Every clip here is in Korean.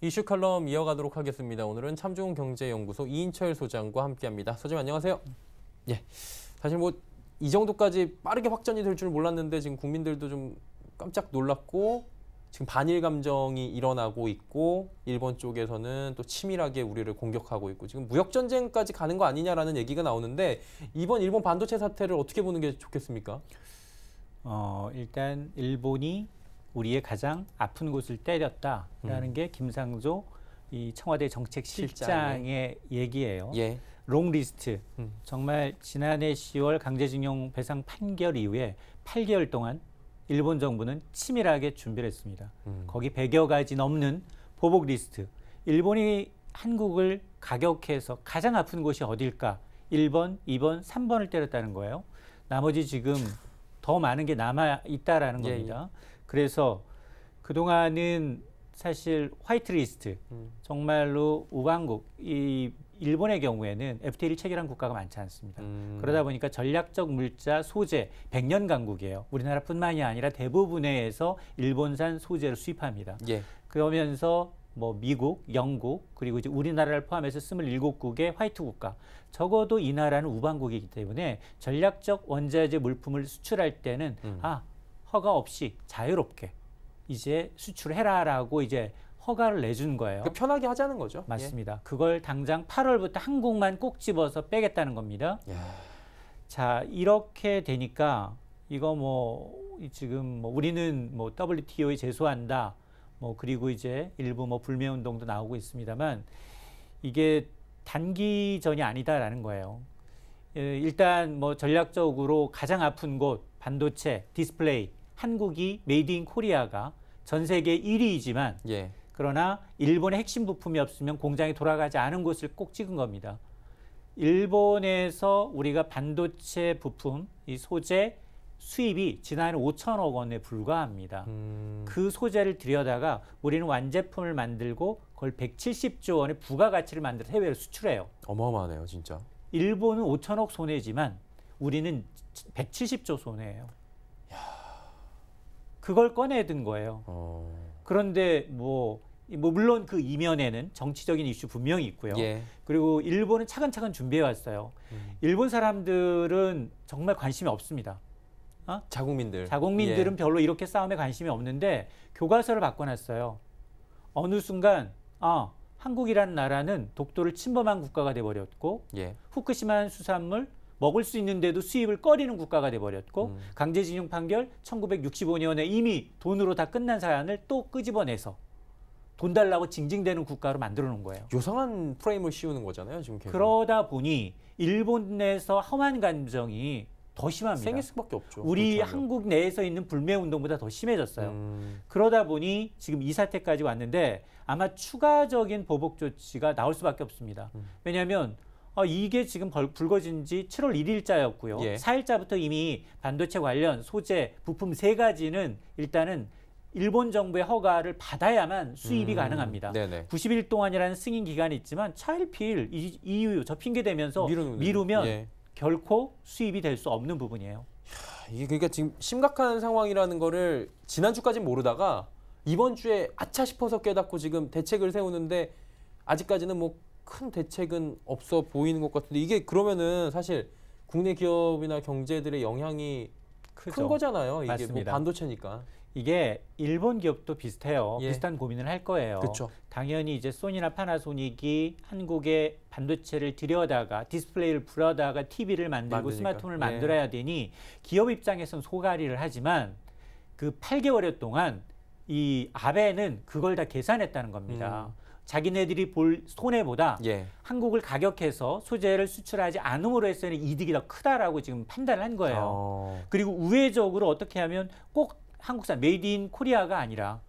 이슈 칼럼 이어가도록 하겠습니다. 오늘은 참좋은 경제연구소 이인철 소장과 함께합니다. 소장 님 안녕하세요. 예, 사실 뭐 이 정도까지 빠르게 확전이 될 줄 몰랐는데 지금 국민들도 좀 깜짝 놀랐고 지금 반일 감정이 일어나고 있고 일본 쪽에서는 또 치밀하게 우리를 공격하고 있고 지금 무역 전쟁까지 가는 거 아니냐라는 얘기가 나오는데 이번 일본 반도체 사태를 어떻게 보는 게 좋겠습니까? 어, 일단 일본이 우리의 가장 아픈 곳을 때렸다라는 음. 게 김상조 이 청와대 정책 실장의 얘기예요. 예. 롱리스트. 음. 정말 지난해 10월 강제징용 배상 판결 이후에 8개월 동안 일본 정부는 치밀하게 준비를 했습니다. 음. 거기 100여 가지 넘는 보복 리스트. 일본이 한국을 가격해서 가장 아픈 곳이 어딜까? 1번, 2번, 3번을 때렸다는 거예요. 나머지 지금 더 많은 게 남아 있다라는 겁니다. 예, 예. 그래서 그동안은 사실 화이트리스트 음. 정말로 우방국 이 일본의 경우에는 FTA를 체결한 국가가 많지 않습니다. 음. 그러다 보니까 전략적 물자 소재 백년 강국이에요. 우리나라뿐만이 아니라 대부분에서 일본산 소재를 수입합니다. 예. 그러면서 뭐 미국, 영국, 그리고 이제 우리나라를 포함해서 27국의 화이트 국가. 적어도 이 나라는 우방국이기 때문에 전략적 원자재 물품을 수출할 때는 음. 아, 허가 없이 자유롭게 이제 수출해라라고 이제 허가를 내준 거예요. 그 편하게 하자는 거죠. 예. 맞습니다. 예. 그걸 당장 8월부터 한국만 꼭 집어서 빼겠다는 겁니다. 예. 자 이렇게 되니까 이거 뭐 지금 뭐 우리는 뭐 WTO에 제소한다. 뭐 그리고 이제 일부 뭐 불매 운동도 나오고 있습니다만 이게 단기전이 아니다라는 거예요. 예, 일단 뭐 전략적으로 가장 아픈 곳 반도체 디스플레이 한국이 메이드 인 코리아가 전 세계 1위이지만 예. 그러나 일본의 핵심 부품이 없으면 공장이 돌아가지 않은 곳을 꼭 찍은 겁니다. 일본에서 우리가 반도체 부품, 이 소재 수입이 지난해 5천억 원에 불과합니다. 음... 그 소재를 들여다가 우리는 완제품을 만들고 그걸 170조 원의 부가가치를 만들어 해외로 수출해요. 어마어마하네요, 진짜. 일본은 5천억 손해지만 우리는 170조 손해예요. 그걸 꺼내든 거예요. 어. 그런데 뭐, 뭐 물론 그 이면에는 정치적인 이슈 분명히 있고요. 예. 그리고 일본은 차근차근 준비해 왔어요. 음. 일본 사람들은 정말 관심이 없습니다. 어? 자국민들. 자국민들은 예. 별로 이렇게 싸움에 관심이 없는데 교과서를 바꿔놨어요. 어느 순간 아 한국이라는 나라는 독도를 침범한 국가가 돼버렸고 예. 후쿠시마 수산물 먹을 수 있는데도 수입을 꺼리는 국가가 돼버렸고 음. 강제징용 판결 1965년에 이미 돈으로 다 끝난 사안을 또 끄집어내서 돈 달라고 징징대는 국가로 만들어 놓은 거예요. 요상한 프레임을 씌우는 거잖아요, 지금 계속. 그러다 보니 일본 내에서 험한 감정이 더 심합니다. 생길 수밖에 없죠. 우리 그렇죠. 한국 내에서 있는 불매 운동보다 더 심해졌어요. 음. 그러다 보니 지금 이 사태까지 왔는데 아마 추가적인 보복 조치가 나올 수밖에 없습니다. 음. 왜냐하면 어, 이게 지금 벌, 불거진 지 7월 1일자였고요. 예. 4일자부터 이미 반도체 관련 소재, 부품 세 가지는 일단은 일본 정부의 허가를 받아야만 수입이 음, 가능합니다. 네네. 90일 동안이라는 승인 기간이 있지만 차일피일 이, EU 저 핑계 대면서 미루는, 미루면 예. 결코 수입이 될 수 없는 부분이에요. 이게 그러니까 지금 심각한 상황이라는 거를 지난주까지 모르다가 이번 주에 아차 싶어서 깨닫고 지금 대책을 세우는데 아직까지는 뭐큰 대책은 없어 보이는 것 같은데 이게 그러면은 사실 국내 기업이나 경제들의 영향이 크죠. 큰 거잖아요. 이게 뭐 반도체니까. 이게 일본 기업도 비슷해요. 예. 비슷한 고민을 할 거예요. 그쵸. 당연히 이제 소니나 파나소닉이 한국의 반도체를 들여다가 디스플레이를 불어다가 TV를 만들고 만드니까. 스마트폰을 예. 만들어야 되니 기업 입장에선 소가리를 하지만 그8개월 동안 이 아베는 그걸 다 계산했다는 겁니다. 음. 자기네들이 볼 손해보다 예. 한국을 가격해서 소재를 수출하지 않음으로 해서는 이득이 더 크다라고 지금 판단을 한 거예요. 어. 그리고 우회적으로 어떻게 하면 꼭 한국산 메이드 인 코리아가 아니라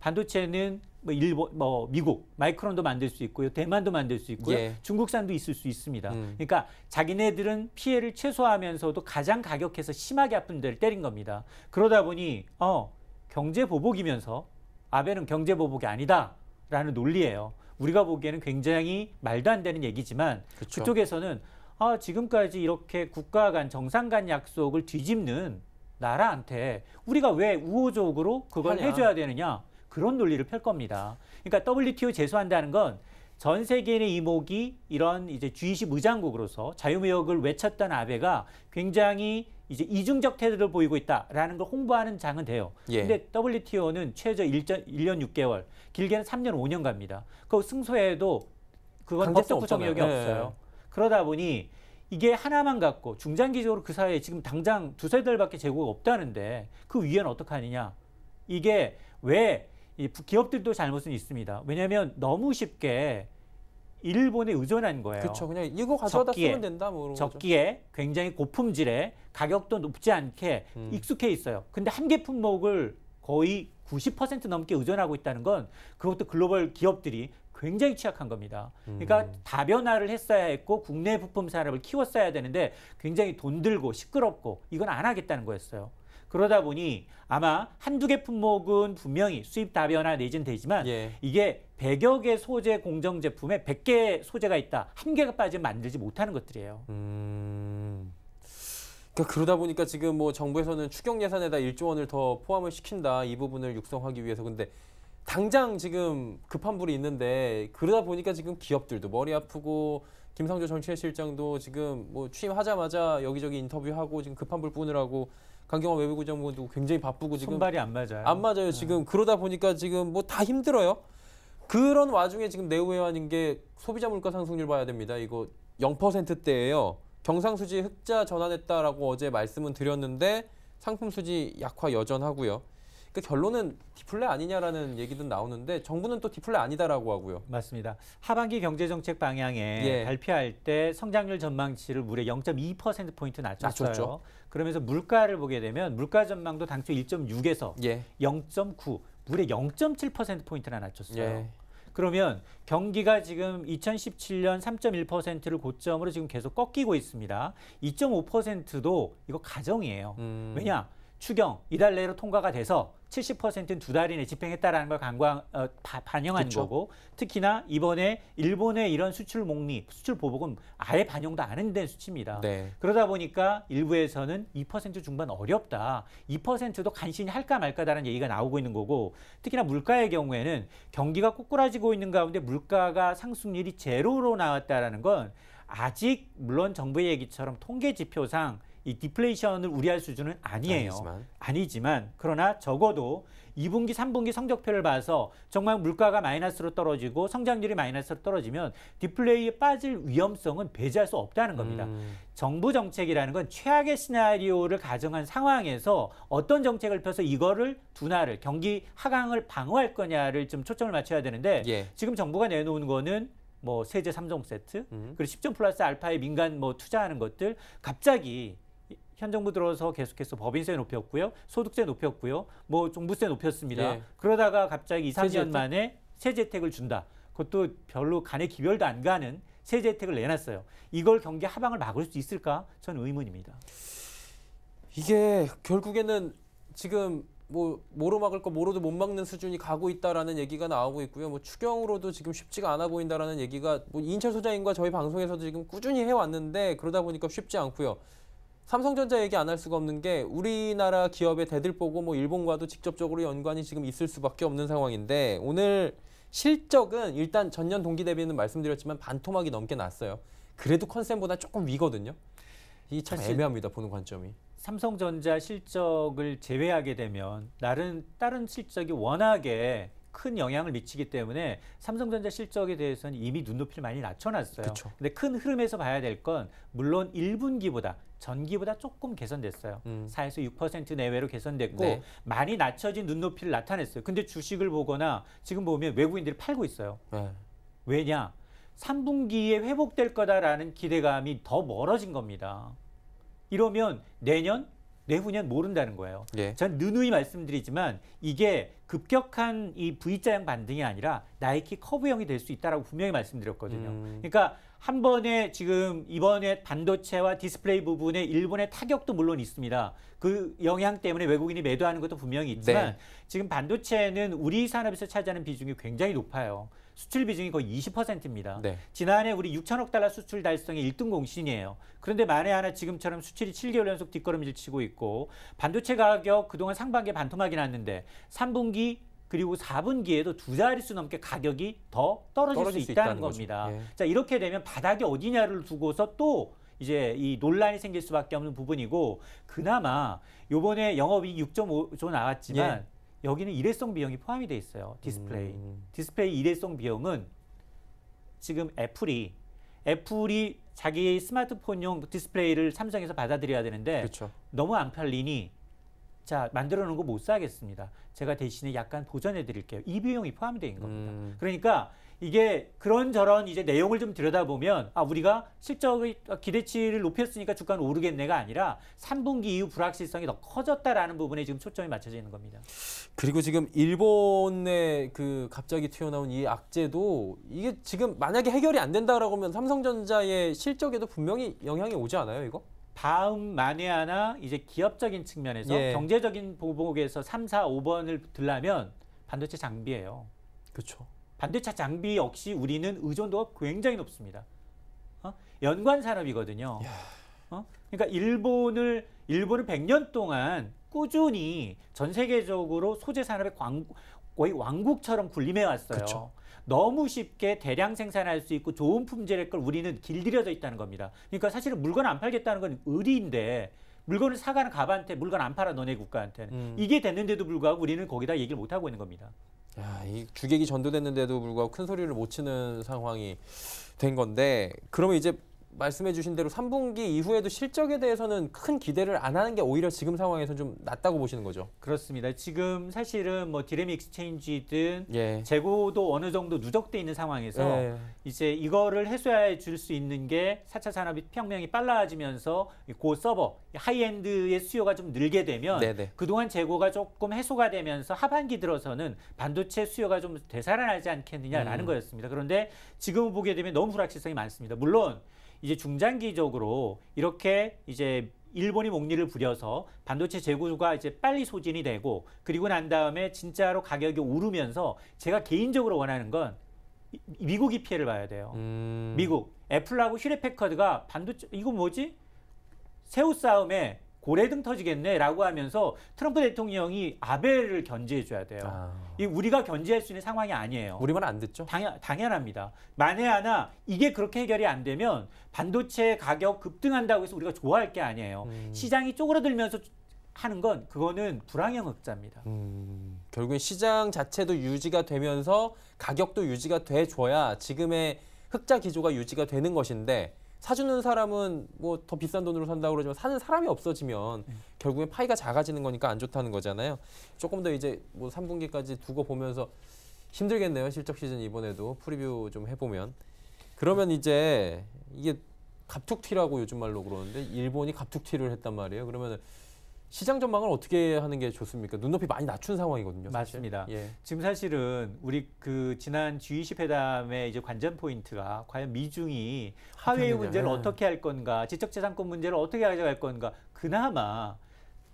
반도체는 뭐 일본, 뭐 미국, 마이크론도 만들 수 있고요, 대만도 만들 수 있고요, 예. 중국산도 있을 수 있습니다. 음. 그러니까 자기네들은 피해를 최소화하면서도 가장 가격해서 심하게 아픈 데를 때린 겁니다. 그러다 보니 어 경제 보복이면서 아베는 경제 보복이 아니다. 라는 논리예요. 우리가 보기에는 굉장히 말도 안 되는 얘기지만 그쵸. 그쪽에서는 아, 지금까지 이렇게 국가 간 정상 간 약속을 뒤집는 나라한테 우리가 왜 우호적으로 그걸 하냐. 해줘야 되느냐 그런 논리를 펼 겁니다. 그러니까 WTO 제소한다는 건 전 세계인의 이목이 이런 이제 G20 의장국으로서 자유무역을 외쳤던 아베가 굉장히 이제 이중적 태도를 보이고 있다라는 걸 홍보하는 장은 돼요. 예. 근데 WTO는 최저 1년 6개월, 길게는 3년 5년 갑니다. 그 승소해도 그건 법적 구속력이 예. 없어요. 그러다 보니 이게 하나만 갖고 중장기적으로 그 사회에 지금 당장 두세 달밖에 재고가 없다는데 그 위에는 어떡하느냐. 이게 왜 이 기업들도 잘못은 있습니다. 왜냐하면 너무 쉽게 일본에 의존한 거예요. 그렇죠. 그냥 이거 가져다 적기에, 쓰면 된다. 뭐 적기에 굉장히 고품질의 가격도 높지 않게 음. 익숙해 있어요. 근데 한 개 품목을 거의 90% 넘게 의존하고 있다는 건 그것도 글로벌 기업들이 굉장히 취약한 겁니다. 그러니까 음. 다변화를 했어야 했고 국내 부품 산업을 키웠어야 되는데 굉장히 돈 들고 시끄럽고 이건 안 하겠다는 거였어요. 그러다 보니 아마 한두 개 품목은 분명히 수입 다변화 내진 되지만 예. 이게 100여 개 소재 공정 제품에 100개 소재가 있다. 한 개가 빠지면 만들지 못하는 것들이에요. 음. 그러니까 그러다 보니까 지금 뭐 정부에서는 추경 예산에다 1조 원을 더 포함을 시킨다 이 부분을 육성하기 위해서 근데 당장 지금 급한 불이 있는데 그러다 보니까 지금 기업들도 머리 아프고 김상조 정치실장도 지금 뭐 취임하자마자 여기저기 인터뷰하고 지금 급한 불 끄느라고 강경화 외부구장관도 뭐 굉장히 바쁘고 지금 손발이 안 맞아요. 안 맞아요. 네. 지금 네. 그러다 보니까 지금 뭐 다 힘들어요. 그런 와중에 지금 내후회 하는 게 소비자 물가 상승률 봐야 됩니다. 이거 0%대예요. 경상수지 흑자 전환했다라고 어제 말씀은 드렸는데 상품 수지 약화 여전하고요. 그니까 결론은 디플레 아니냐라는 얘기도 나오는데 정부는 또 디플레 아니다라고 하고요. 맞습니다. 하반기 경제정책 방향에 예. 발표할 때 성장률 전망치를 무려 0.2%포인트 낮췄어요. 낮췄죠. 그러면서 물가를 보게 되면 물가 전망도 당초 1.6에서 예. 0.9, 무려 0.7%포인트나 낮췄어요. 예. 그러면 경기가 지금 2017년 3.1%를 고점으로 지금 계속 꺾이고 있습니다. 2.5%도 이거 가정이에요. 음. 왜냐? 추경 이달 내로 통과가 돼서 70%인 두달 이내 집행했다라는 걸간광 어, 반영한 그쵸? 거고 특히나 이번에 일본의 이런 수출 목리, 수출 보복은 아예 반영도 안했된 수치입니다. 네. 그러다 보니까 일부에서는 2% 중반 어렵다. 2%도 간신히 할까 말까다라는 얘기가 나오고 있는 거고 특히나 물가의 경우에는 경기가 꼬꾸라지고 있는 가운데 물가가 상승률이 제로로 나왔다라는 건 아직 물론 정부의 얘기처럼 통계 지표상 이 디플레이션을 우려할 수준은 아니에요. 아니지만. 아니지만 그러나 적어도 2분기, 3분기 성적표를 봐서 정말 물가가 마이너스로 떨어지고 성장률이 마이너스로 떨어지면 디플레이에 빠질 위험성은 배제할 수 없다는 겁니다. 음. 정부 정책이라는 건 최악의 시나리오를 가정한 상황에서 어떤 정책을 펴서 이거를 둔화를 경기 하강을 방어할 거냐를 좀 초점을 맞춰야 되는데 예. 지금 정부가 내놓은 거는 뭐 세제 3종 세트 음. 그리고 10점 플러스 알파에 민간 뭐 투자하는 것들 갑자기 현 정부 들어서 계속해서 법인세 높였고요. 소득세 높였고요. 뭐 종부세 높였습니다. 예. 그러다가 갑자기 2, 3년 세제 혜택? 만에 세제 혜택을 준다. 그것도 별로 간에 기별도 안 가는 세제 혜택을 내놨어요. 이걸 경기 하방을 막을 수 있을까? 저는 의문입니다. 이게 결국에는 지금 뭐 뭐로 막을 거 뭐로도 못 막는 수준이 가고 있다라는 얘기가 나오고 있고요. 뭐 추경으로도 지금 쉽지가 않아 보인다라는 얘기가 뭐 인철 소장님과 저희 방송에서도 지금 꾸준히 해왔는데 그러다 보니까 쉽지 않고요. 삼성전자 얘기 안 할 수가 없는 게 우리나라 기업의 대들보고 뭐 일본과도 직접적으로 연관이 지금 있을 수밖에 없는 상황인데 오늘 실적은 일단 전년 동기 대비는 말씀드렸지만 반토막이 넘게 났어요. 그래도 컨셉보다 조금 위거든요. 이 참 애매합니다 보는 관점이. 삼성전자 실적을 제외하게 되면 다른 다른 실적이 워낙에 큰 영향을 미치기 때문에 삼성전자 실적에 대해서는 이미 눈높이를 많이 낮춰놨어요. 그쵸. 근데 큰 흐름에서 봐야 될 건 물론 1분기보다 전기보다 조금 개선됐어요. 음. 4에서 6% 내외로 개선됐고 네. 많이 낮춰진 눈높이를 나타냈어요. 근데 주식을 보거나 지금 보면 외국인들이 팔고 있어요. 네. 왜냐? 3분기에 회복될 거다라는 기대감이 더 멀어진 겁니다. 이러면 내년 내후년 모른다는 거예요. 예. 전 누누이 말씀드리지만 이게 급격한 이 V자형 반등이 아니라 나이키 커브형이 될 수 있다라고 분명히 말씀드렸거든요. 음. 그러니까 한 번에 지금 이번에 반도체와 디스플레이 부분에 일본의 타격도 물론 있습니다. 그 영향 때문에 외국인이 매도하는 것도 분명히 있지만 네. 지금 반도체는 우리 산업에서 차지하는 비중이 굉장히 높아요. 수출 비중이 거의 20%입니다. 네. 지난해 우리 6천억 달러 수출 달성의 1등 공신이에요. 그런데 만에 하나 지금처럼 수출이 7개월 연속 뒷걸음질 치고 있고 반도체 가격 그동안 상반기에 반토막이 났는데 3분기 그리고 4분기에도 두 자릿수 넘게 가격이 더 떨어질, 떨어질 수, 수, 있다는, 겁니다. 예. 자 이렇게 되면 바닥이 어디냐를 두고서 또 이제 이 논란이 생길 수밖에 없는 부분이고 그나마 요번에 영업이익 6.5조 나왔지만 예. 여기는 일회성 비용이 포함이 돼 있어요. 디스플레이. 음. 디스플레이 일회성 비용은 지금 애플이 애플이 자기 스마트폰용 디스플레이를 삼성에서 받아들여야 되는데 그쵸. 너무 안 팔리니 자 만들어 놓은 거 못 사겠습니다. 제가 대신에 약간 보전해 드릴게요. 이 비용이 포함이 된 겁니다. 음. 그러니까 이게 그런 저런 이제 내용을 좀 들여다보면 아 우리가 실적의 기대치를 높였으니까 주가는 오르겠네가 아니라 3분기 이후 불확실성이 더 커졌다라는 부분에 지금 초점이 맞춰져 있는 겁니다. 그리고 지금 일본의 그 갑자기 튀어나온 이 악재도 이게 지금 만약에 해결이 안 된다라고 하면 삼성전자의 실적에도 분명히 영향이 오지 않아요, 이거? 다음 만에 하나 이제 기업적인 측면에서 예. 경제적인 보복에서 3, 4, 5번을 들라면 반도체 장비예요. 그렇죠. 반도체 장비 역시 우리는 의존도가 굉장히 높습니다. 어? 연관 산업이거든요. 야. 어? 그러니까 일본을 일본을 100년 동안 꾸준히 전 세계적으로 소재 산업의 광, 거의 왕국처럼 군림해 왔어요. 그쵸. 너무 쉽게 대량 생산할 수 있고 좋은 품질의 걸 우리는 길들여져 있다는 겁니다. 그러니까 사실은 물건 안 팔겠다는 건 의리인데 물건을 사가는 갑한테 물건 안 팔아 너네 국가한테 음. 이게 됐는데도 불구하고 우리는 거기다 얘기를 못 하고 있는 겁니다. 야, 이 주객이 전도됐는데도 불구하고 큰 소리를 못 치는 상황이 된 건데 그러면 이제 말씀해 주신 대로 3분기 이후에도 실적에 대해서는 큰 기대를 안 하는 게 오히려 지금 상황에서 좀 낫다고 보시는 거죠? 그렇습니다. 지금 사실은 뭐 디램 익스체인지든 예. 재고도 어느 정도 누적돼 있는 상황에서 예. 이제 이거를 해소해 줄 수 있는 게 4차 산업이 평명이 빨라지면서 고 그 서버, 하이엔드의 수요가 좀 늘게 되면 네네. 네. 그동안 재고가 조금 해소가 되면서 하반기 들어서는 반도체 수요가 좀 되살아나지 않겠느냐라는 음. 거였습니다. 그런데 지금 보게 되면 너무 불확실성이 많습니다. 물론 이제 중장기적으로 이렇게 이제 일본이 목리를 부려서 반도체 재고가 이제 빨리 소진이 되고 그리고 난 다음에 진짜로 가격이 오르면서 제가 개인적으로 원하는 건 미국이 피해를 봐야 돼요. 음... 미국 애플하고 휴레패커드가 반도체 이거 뭐지? 새우 싸움에 고래 등 터지겠네라고 하면서 트럼프 대통령이 아베를 견제해줘야 돼요. 아... 이 우리가 견제할 수 있는 상황이 아니에요. 우리말 안 듣죠? 당연, 당연합니다. 만에 하나 이게 그렇게 해결이 안 되면 반도체 가격 급등한다고 해서 우리가 좋아할 게 아니에요. 음... 시장이 쪼그라들면서 하는 건 그거는 불황형 흑자입니다. 음, 결국엔 시장 자체도 유지가 되면서 가격도 유지가 돼줘야 지금의 흑자 기조가 유지가 되는 것인데 사주는 사람은 뭐 더 비싼 돈으로 산다고 그러지만 사는 사람이 없어지면 네. 결국에 파이가 작아지는 거니까 안 좋다는 거잖아요. 조금 더 이제 뭐 3분기까지 두고 보면서 힘들겠네요. 실적 시즌 이번에도 프리뷰 좀 해보면. 그러면 이제 이게 갑툭튀라고 요즘 말로 그러는데 일본이 갑툭튀를 했단 말이에요. 그러면 은 시장 전망을 어떻게 하는 게 좋습니까? 눈높이 많이 낮춘 상황이거든요. 사실. 맞습니다. 예. 지금 사실은 우리 그 지난 G20 회담의 이제 관전 포인트가 과연 미중이 화웨이 문제를 예. 어떻게 할 건가, 지적재산권 문제를 어떻게 가져갈 건가. 그나마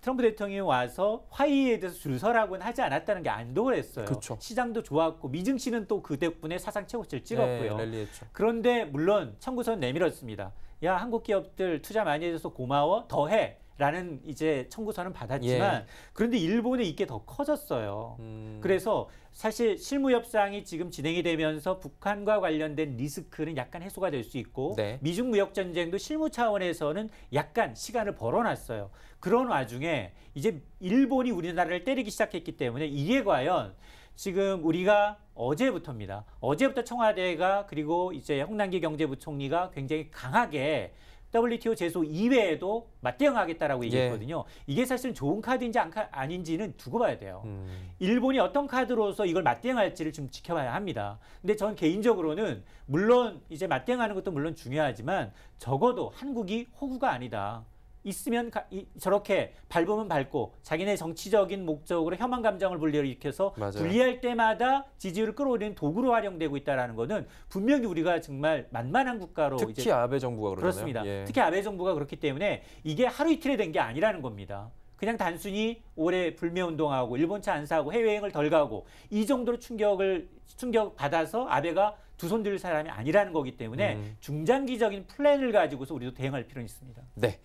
트럼프 대통령이 와서 화이에 대해서 줄 서라고는 하지 않았다는 게 안도를 했어요. 그쵸. 시장도 좋았고 미증 씨는 또 그 덕분에 사상 최고치를 찍었고요. 네, 그런데 물론 청구서는 내밀었습니다. 야 한국 기업들 투자 많이 해줘서 고마워 더해 라는 이제 청구서는 받았지만 예. 그런데 일본에 이게 더 커졌어요. 음. 그래서 사실 실무 협상이 지금 진행이 되면서 북한과 관련된 리스크는 약간 해소가 될 수 있고 네. 미중 무역 전쟁도 실무 차원에서는 약간 시간을 벌어놨어요. 그런 와중에 이제 일본이 우리나라를 때리기 시작했기 때문에 이게 과연 지금 우리가 어제부터입니다. 어제부터 청와대가 그리고 이제 홍남기 경제부총리가 굉장히 강하게 WTO 제소 이외에도 맞대응하겠다라고 예. 얘기했거든요. 예. 이게 사실은 좋은 카드인지 아닌지는 두고 봐야 돼요. 음. 일본이 어떤 카드로서 이걸 맞대응할지를 좀 지켜봐야 합니다. 근데 전 개인적으로는 물론 이제 맞대응하는 것도 물론 중요하지만 적어도 한국이 호구가 아니다. 있으면 가, 이, 저렇게 밟으면 밟고 자기네 정치적인 목적으로 혐한 감정을 불러일으켜서 맞 분리할 때마다 지지율을 끌어올리는 도구로 활용되고 있다라는 것은 분명히 우리가 정말 만만한 국가로 특히 이제, 아베 정부가 그렇습니다. 예. 특히 아베 정부가 그렇기 때문에 이게 하루 이틀에 된 게 아니라는 겁니다. 그냥 단순히 올해 불매 운동하고 일본차 안 사고 해외여행을 덜 가고 이 정도로 충격을 충격 받아서 아베가 두 손들 사람이 아니라는 거기 때문에 음. 중장기적인 플랜을 가지고서 우리도 대응할 필요는 있습니다. 네.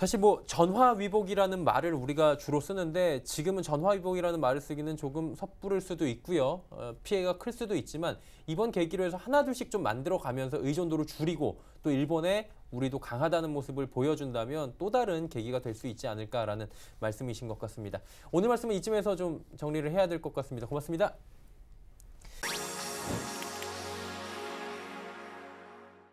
사실 뭐 전화위복이라는 말을 우리가 주로 쓰는데 지금은 전화위복이라는 말을 쓰기는 조금 섣부를 수도 있고요. 어, 피해가 클 수도 있지만 이번 계기로 해서 하나둘씩 좀 만들어 가면서 의존도를 줄이고 또 일본에 우리도 강하다는 모습을 보여준다면 또 다른 계기가 될 수 있지 않을까라는 말씀이신 것 같습니다. 오늘 말씀은 이쯤에서 좀 정리를 해야 될 것 같습니다. 고맙습니다.